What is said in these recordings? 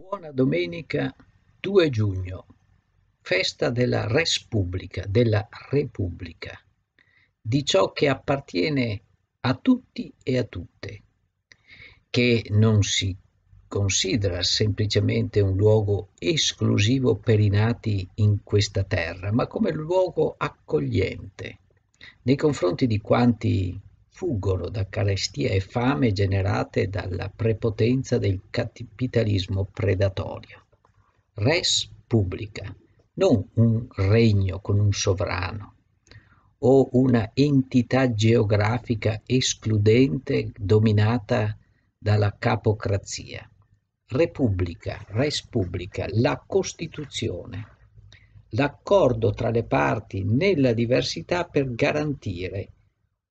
Buona domenica 2 giugno, festa della Respubblica, della Repubblica, di ciò che appartiene a tutti e a tutte, che non si considera semplicemente un luogo esclusivo per i nati in questa terra, ma come luogo accogliente nei confronti di quanti fuggono da carestia e fame generate dalla prepotenza del capitalismo predatorio. Res pubblica, non un regno con un sovrano o una entità geografica escludente dominata dalla capocrazia. Repubblica, res pubblica, la Costituzione, l'accordo tra le parti nella diversità per garantire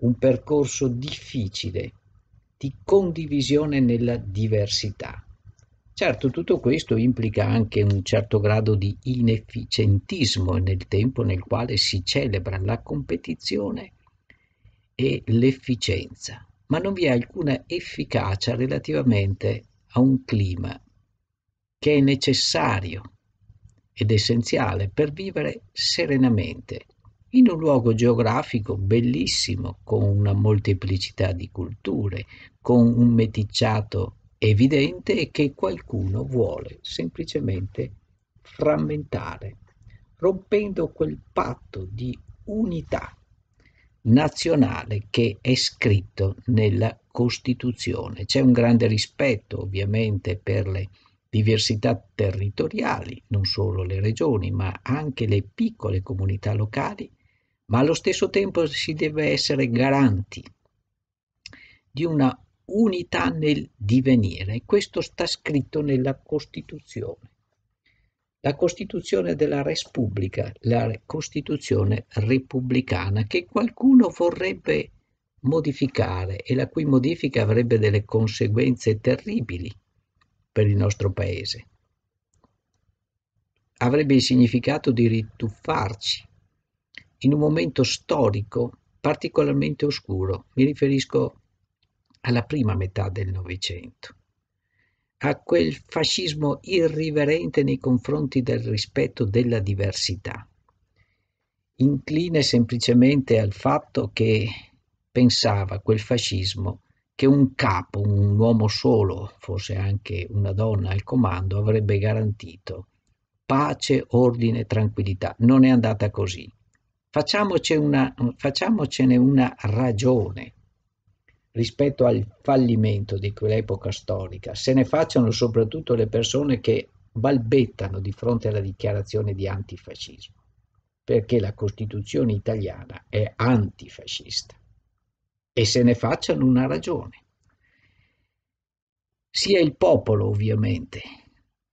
un percorso difficile di condivisione nella diversità. Certo, tutto questo implica anche un certo grado di inefficientismo nel tempo nel quale si celebra la competizione e l'efficienza, ma non vi è alcuna efficacia relativamente a un clima che è necessario ed essenziale per vivere serenamente in un luogo geografico bellissimo, con una molteplicità di culture, con un meticciato evidente e che qualcuno vuole semplicemente frammentare, rompendo quel patto di unità nazionale che è scritto nella Costituzione. C'è un grande rispetto ovviamente per le diversità territoriali, non solo le regioni, ma anche le piccole comunità locali ma allo stesso tempo si deve essere garanti di una unità nel divenire. Questo sta scritto nella Costituzione. La Costituzione della Repubblica, la Costituzione repubblicana, che qualcuno vorrebbe modificare e la cui modifica avrebbe delle conseguenze terribili per il nostro Paese. Avrebbe il significato di rituffarci in un momento storico particolarmente oscuro, mi riferisco alla prima metà del Novecento, a quel fascismo irriverente nei confronti del rispetto della diversità, incline semplicemente al fatto che pensava quel fascismo che un capo, un uomo solo, forse anche una donna al comando, avrebbe garantito pace, ordine, tranquillità. Non è andata così. Una, facciamocene una ragione rispetto al fallimento di quell'epoca storica, se ne facciano soprattutto le persone che balbettano di fronte alla dichiarazione di antifascismo, perché la Costituzione italiana è antifascista e se ne facciano una ragione. Sia il popolo ovviamente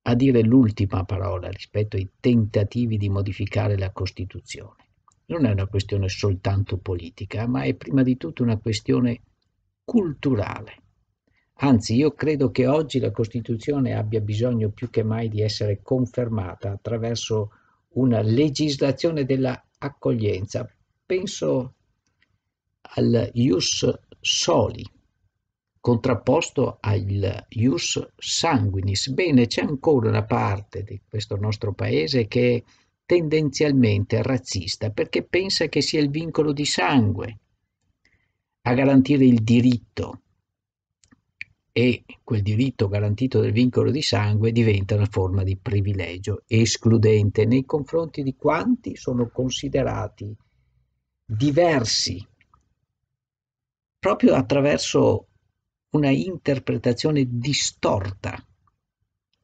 a dire l'ultima parola rispetto ai tentativi di modificare la Costituzione non è una questione soltanto politica, ma è prima di tutto una questione culturale. Anzi, io credo che oggi la Costituzione abbia bisogno più che mai di essere confermata attraverso una legislazione dell'accoglienza. Penso al ius soli, contrapposto al ius sanguinis. Bene, c'è ancora una parte di questo nostro paese che tendenzialmente razzista perché pensa che sia il vincolo di sangue a garantire il diritto e quel diritto garantito dal vincolo di sangue diventa una forma di privilegio escludente nei confronti di quanti sono considerati diversi proprio attraverso una interpretazione distorta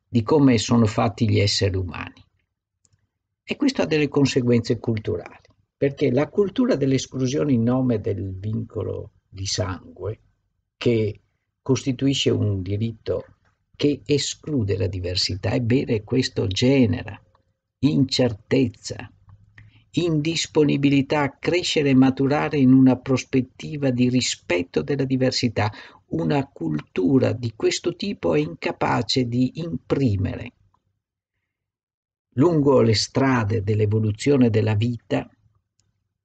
di come sono fatti gli esseri umani. E questo ha delle conseguenze culturali, perché la cultura dell'esclusione in nome del vincolo di sangue, che costituisce un diritto che esclude la diversità, ebbene questo genera incertezza, indisponibilità a crescere e maturare in una prospettiva di rispetto della diversità. Una cultura di questo tipo è incapace di imprimere lungo le strade dell'evoluzione della vita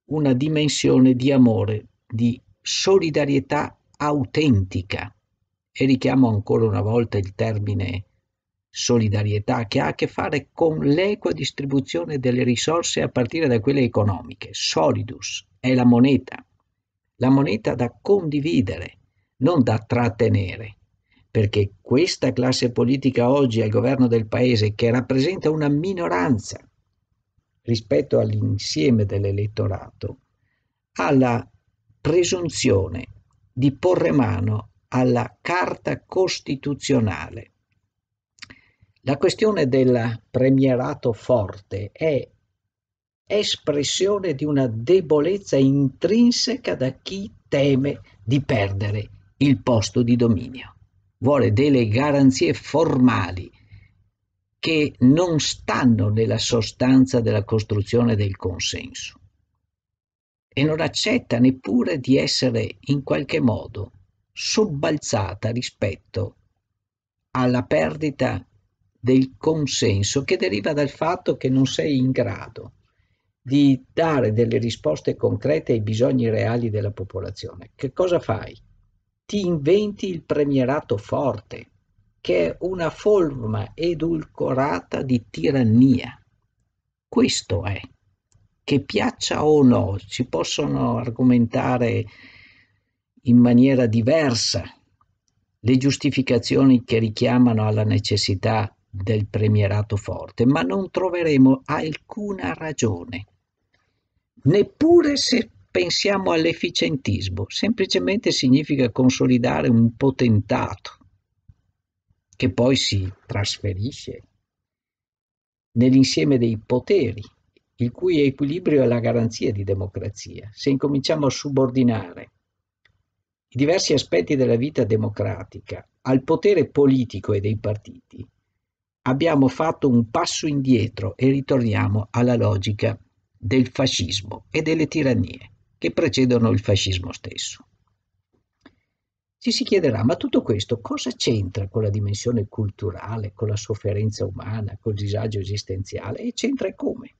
una dimensione di amore, di solidarietà autentica. E richiamo ancora una volta il termine solidarietà che ha a che fare con l'equa distribuzione delle risorse a partire da quelle economiche. Solidus è la moneta, la moneta da condividere, non da trattenere perché questa classe politica oggi al governo del paese, che rappresenta una minoranza rispetto all'insieme dell'elettorato, ha la presunzione di porre mano alla Carta Costituzionale. La questione del premierato forte è espressione di una debolezza intrinseca da chi teme di perdere il posto di dominio vuole delle garanzie formali che non stanno nella sostanza della costruzione del consenso e non accetta neppure di essere in qualche modo sobbalzata rispetto alla perdita del consenso che deriva dal fatto che non sei in grado di dare delle risposte concrete ai bisogni reali della popolazione. Che cosa fai? ti inventi il premierato forte, che è una forma edulcorata di tirannia. Questo è. Che piaccia o no, si possono argomentare in maniera diversa le giustificazioni che richiamano alla necessità del premierato forte, ma non troveremo alcuna ragione, neppure se pensiamo all'efficientismo, semplicemente significa consolidare un potentato che poi si trasferisce nell'insieme dei poteri, il cui equilibrio è la garanzia di democrazia. Se incominciamo a subordinare i diversi aspetti della vita democratica al potere politico e dei partiti, abbiamo fatto un passo indietro e ritorniamo alla logica del fascismo e delle tirannie che precedono il fascismo stesso. Ci si chiederà, ma tutto questo cosa c'entra con la dimensione culturale, con la sofferenza umana, col disagio esistenziale? E c'entra e come?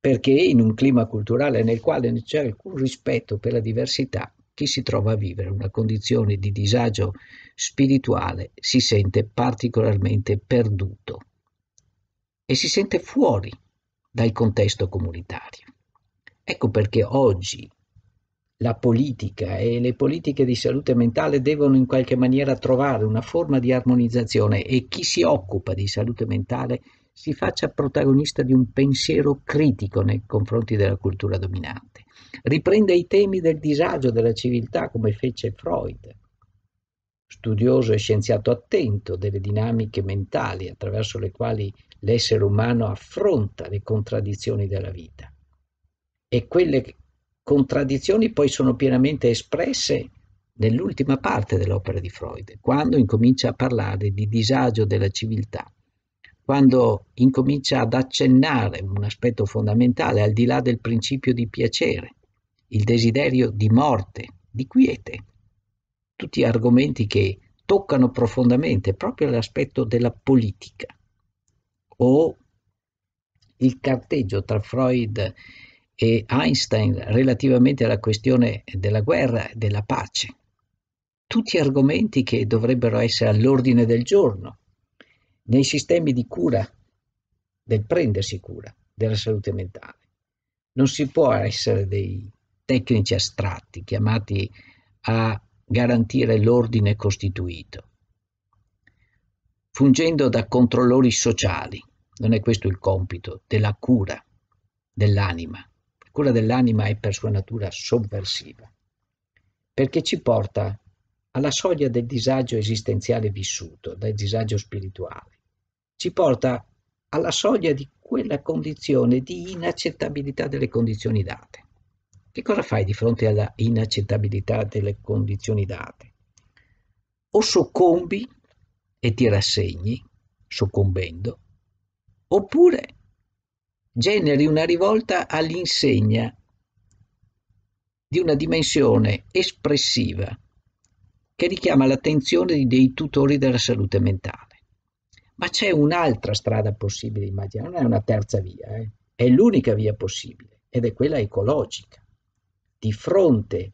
Perché in un clima culturale nel quale non c'è alcun rispetto per la diversità, chi si trova a vivere una condizione di disagio spirituale si sente particolarmente perduto e si sente fuori dal contesto comunitario. Ecco perché oggi la politica e le politiche di salute mentale devono in qualche maniera trovare una forma di armonizzazione e chi si occupa di salute mentale si faccia protagonista di un pensiero critico nei confronti della cultura dominante. Riprende i temi del disagio della civiltà come fece Freud, studioso e scienziato attento delle dinamiche mentali attraverso le quali l'essere umano affronta le contraddizioni della vita e quelle contraddizioni poi sono pienamente espresse nell'ultima parte dell'opera di Freud, quando incomincia a parlare di disagio della civiltà, quando incomincia ad accennare un aspetto fondamentale al di là del principio di piacere, il desiderio di morte, di quiete, tutti argomenti che toccano profondamente proprio l'aspetto della politica o il carteggio tra Freud e e Einstein relativamente alla questione della guerra e della pace. Tutti argomenti che dovrebbero essere all'ordine del giorno nei sistemi di cura, del prendersi cura della salute mentale. Non si può essere dei tecnici astratti chiamati a garantire l'ordine costituito, fungendo da controllori sociali. Non è questo il compito della cura dell'anima, quella dell'anima è per sua natura sovversiva, perché ci porta alla soglia del disagio esistenziale vissuto, del disagio spirituale. Ci porta alla soglia di quella condizione di inaccettabilità delle condizioni date. Che cosa fai di fronte alla inaccettabilità delle condizioni date? O soccombi e ti rassegni, soccombendo, oppure generi una rivolta all'insegna di una dimensione espressiva che richiama l'attenzione dei tutori della salute mentale. Ma c'è un'altra strada possibile, immagino, non è una terza via, eh? è l'unica via possibile ed è quella ecologica. Di fronte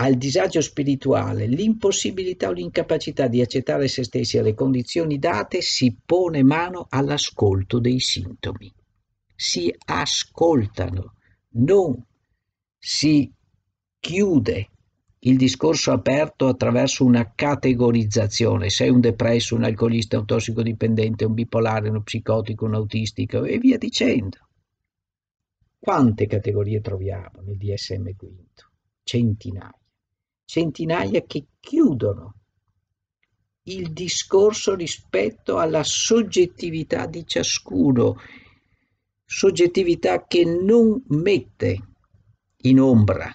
al disagio spirituale, l'impossibilità o l'incapacità di accettare se stessi alle condizioni date si pone mano all'ascolto dei sintomi si ascoltano, non si chiude il discorso aperto attraverso una categorizzazione, sei un depresso, un alcolista, un tossicodipendente, un bipolare, uno psicotico, un autistico e via dicendo. Quante categorie troviamo nel DSM quinto? Centinaia. Centinaia che chiudono il discorso rispetto alla soggettività di ciascuno soggettività che non mette in ombra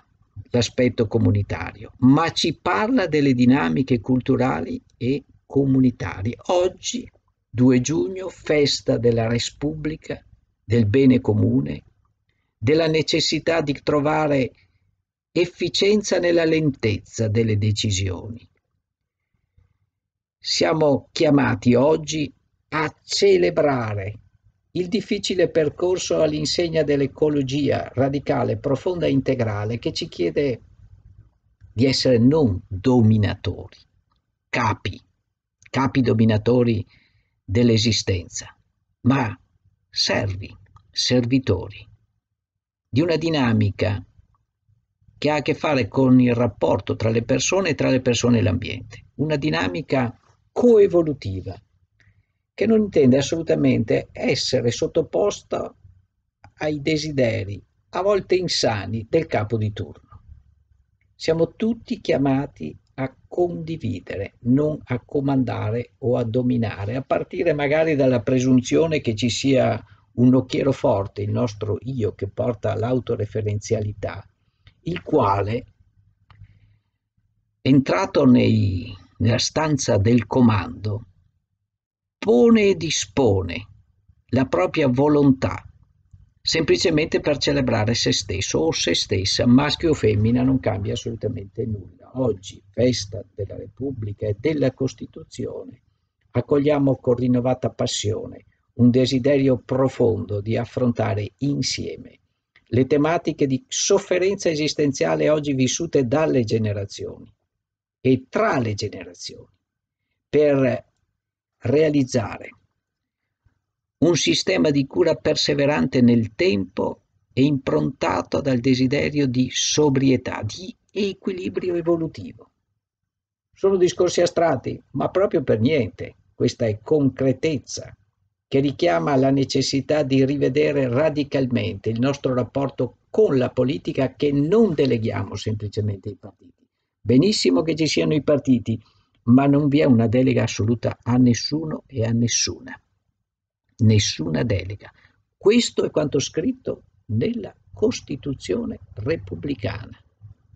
l'aspetto comunitario, ma ci parla delle dinamiche culturali e comunitarie. Oggi, 2 giugno, festa della Repubblica, del bene comune, della necessità di trovare efficienza nella lentezza delle decisioni. Siamo chiamati oggi a celebrare il difficile percorso all'insegna dell'ecologia radicale, profonda e integrale che ci chiede di essere non dominatori, capi, capi dominatori dell'esistenza, ma servi, servitori di una dinamica che ha a che fare con il rapporto tra le persone e tra le persone e l'ambiente, una dinamica coevolutiva che non intende assolutamente essere sottoposto ai desideri, a volte insani, del capo di turno. Siamo tutti chiamati a condividere, non a comandare o a dominare, a partire magari dalla presunzione che ci sia un nocchiero forte, il nostro io che porta all'autoreferenzialità, il quale, entrato nei, nella stanza del comando, impone e dispone la propria volontà semplicemente per celebrare se stesso o se stessa, maschio o femmina, non cambia assolutamente nulla. Oggi, festa della Repubblica e della Costituzione, accogliamo con rinnovata passione un desiderio profondo di affrontare insieme le tematiche di sofferenza esistenziale oggi vissute dalle generazioni e tra le generazioni, per realizzare un sistema di cura perseverante nel tempo e improntato dal desiderio di sobrietà, di equilibrio evolutivo. Sono discorsi astratti, ma proprio per niente. Questa è concretezza che richiama la necessità di rivedere radicalmente il nostro rapporto con la politica che non deleghiamo semplicemente ai partiti. Benissimo che ci siano i partiti, ma non vi è una delega assoluta a nessuno e a nessuna. Nessuna delega. Questo è quanto scritto nella Costituzione repubblicana,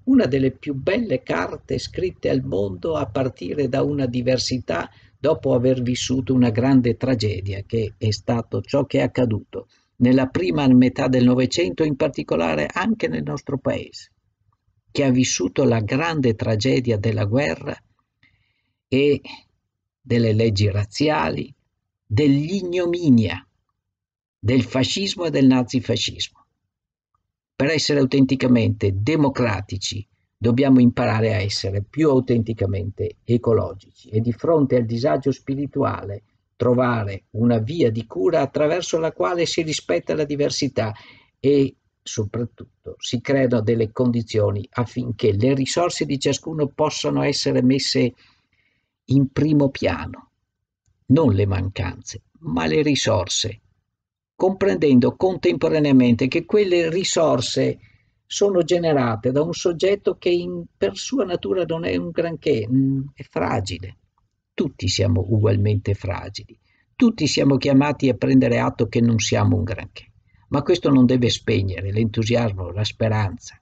una delle più belle carte scritte al mondo a partire da una diversità dopo aver vissuto una grande tragedia che è stato ciò che è accaduto nella prima metà del Novecento, in particolare anche nel nostro paese, che ha vissuto la grande tragedia della guerra e delle leggi razziali, dell'ignominia, del fascismo e del nazifascismo. Per essere autenticamente democratici dobbiamo imparare a essere più autenticamente ecologici e di fronte al disagio spirituale trovare una via di cura attraverso la quale si rispetta la diversità e soprattutto si creano delle condizioni affinché le risorse di ciascuno possano essere messe in in primo piano, non le mancanze, ma le risorse, comprendendo contemporaneamente che quelle risorse sono generate da un soggetto che in, per sua natura non è un granché, mm, è fragile. Tutti siamo ugualmente fragili, tutti siamo chiamati a prendere atto che non siamo un granché, ma questo non deve spegnere l'entusiasmo, la speranza,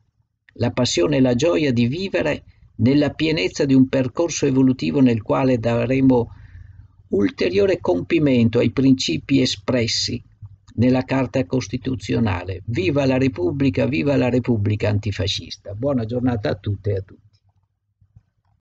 la passione e la gioia di vivere nella pienezza di un percorso evolutivo nel quale daremo ulteriore compimento ai principi espressi nella Carta Costituzionale. Viva la Repubblica, viva la Repubblica antifascista. Buona giornata a tutte e a tutti.